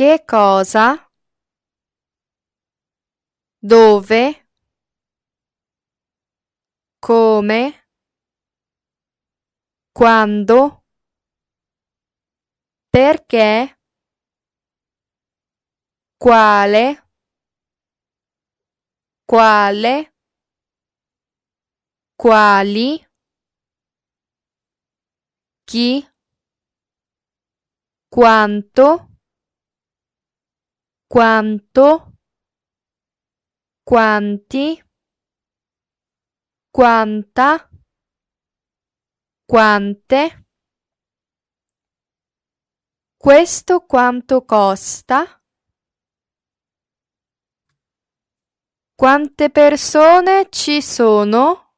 Che cosa? Dove? Come? Quando? Perché? Quale? Quale? Quali? Chi? Quanto? quanto, quanti, quanta, quante. Questo quanto costa? Quante persone ci sono?